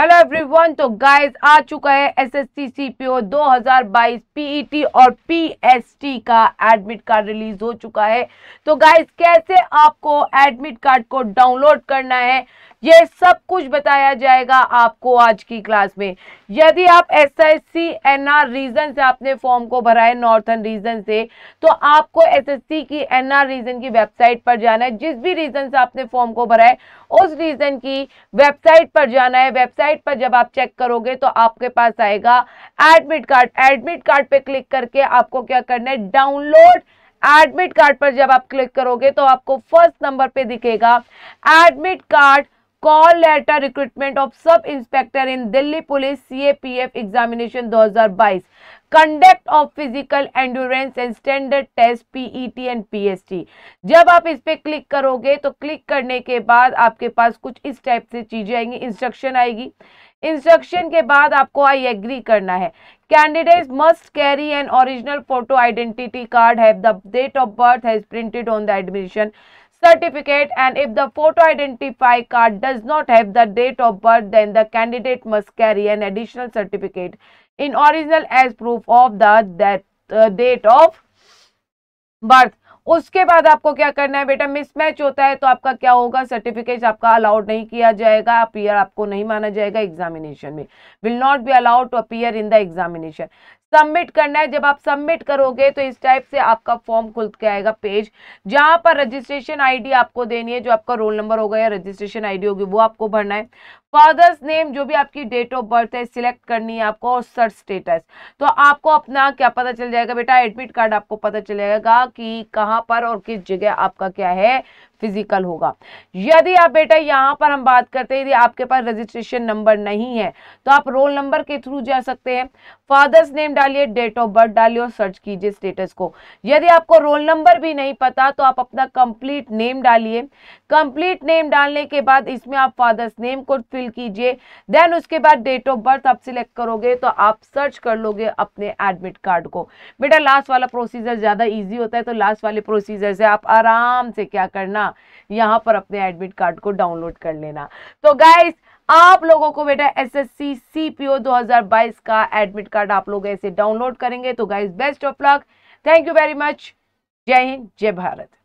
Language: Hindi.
हेलो एवरीवन तो गाइस आ चुका है एसएससी सीपीओ 2022 पीईटी और पीएसटी का एडमिट कार्ड रिलीज हो चुका है तो गाइस कैसे आपको एडमिट कार्ड को डाउनलोड करना है ये सब कुछ बताया जाएगा आपको आज की क्लास में यदि आप S S C N R region से आपने फॉर्म को भरा है नॉर्थन रीजन से तो आपको एस एस सी की एन आर रीजन की वेबसाइट पर जाना है जिस भी रीजन से आपने फॉर्म को भरा है उस रीजन की वेबसाइट पर जाना है वेबसाइट पर जब आप चेक करोगे तो आपके पास आएगा एडमिट कार्ड एडमिट कार्ड पे क्लिक करके आपको क्या करना है डाउनलोड एडमिट कार्ड पर जब आप क्लिक करोगे तो आपको फर्स्ट नंबर पे दिखेगा admit card call letter recruitment of sub inspector in Delhi police CAPF examination 2022 conduct of physical endurance and standard test PET and PST जब आप इस पर क्लिक करोगे तो क्लिक करने के बाद आपके पास कुछ इस टाइप से चीज़ें आएंगी इंस्ट्रक्शन आएगी इंस्ट्रक्शन के बाद आपको आई एग्री करना है candidate must carry an original photo identity card have the date of birth has printed on the admission certificate and if the photo identify card does not have the date of birth then the candidate must carry an additional certificate in original as proof of the that uh, date of birth उसके बाद आपको क्या करना है बेटा मिसमैच होता है तो आपका क्या होगा सर्टिफिकेट आपका अलाउड नहीं किया जाएगा अपीयर आपको नहीं माना जाएगा एग्जामिनेशन में will not be allowed to appear in the examination submit करना है जब आप सबमिट करोगे तो इस टाइप से आपका फॉर्म खुल के आएगा पेज जहां पर रजिस्ट्रेशन आईडी आपको देनी है जो आपका रोल नंबर होगा या रजिस्ट्रेशन आईडी होगी वो आपको भरना है फादर्स नेम जो भी आपकी डेट ऑफ बर्थ है सिलेक्ट करनी है आपको और सर्च स्टेटस तो आपको अपना क्या पता चल जाएगा बेटा एडमिट कार्ड आपको पता चलेगा कि कहाँ पर और किस जगह आपका क्या है फिजिकल होगा यदि आप बेटा यहाँ पर हम बात करते हैं यदि आपके पास रजिस्ट्रेशन नंबर नहीं है तो आप रोल नंबर के थ्रू जा सकते हैं फादर्स नेम डालिए डेट ऑफ बर्थ डालिए और सर्च कीजिए स्टेटस को यदि आपको रोल नंबर भी नहीं पता तो आप अपना कंप्लीट नेम डालिए कंप्लीट नेम डालने के बाद इसमें आप फादर्स नेम को फिल कीजिए देन उसके बाद डेट ऑफ बर्थ आप सिलेक्ट करोगे तो आप सर्च कर लोगे अपने एडमिट कार्ड को बेटा लास्ट वाला प्रोसीजर ज़्यादा ईजी होता है तो लास्ट वाले प्रोसीजर से आप आराम से क्या करना ना यहाँ पर अपने एडमिट कार्ड को डाउनलोड कर लेना तो गाइज आप लोगों को बेटा S S C C P O दो हजार बाईस का एडमिट कार्ड आप लोग ऐसे डाउनलोड करेंगे तो guys best of luck thank you very much जय हिंद जय भारत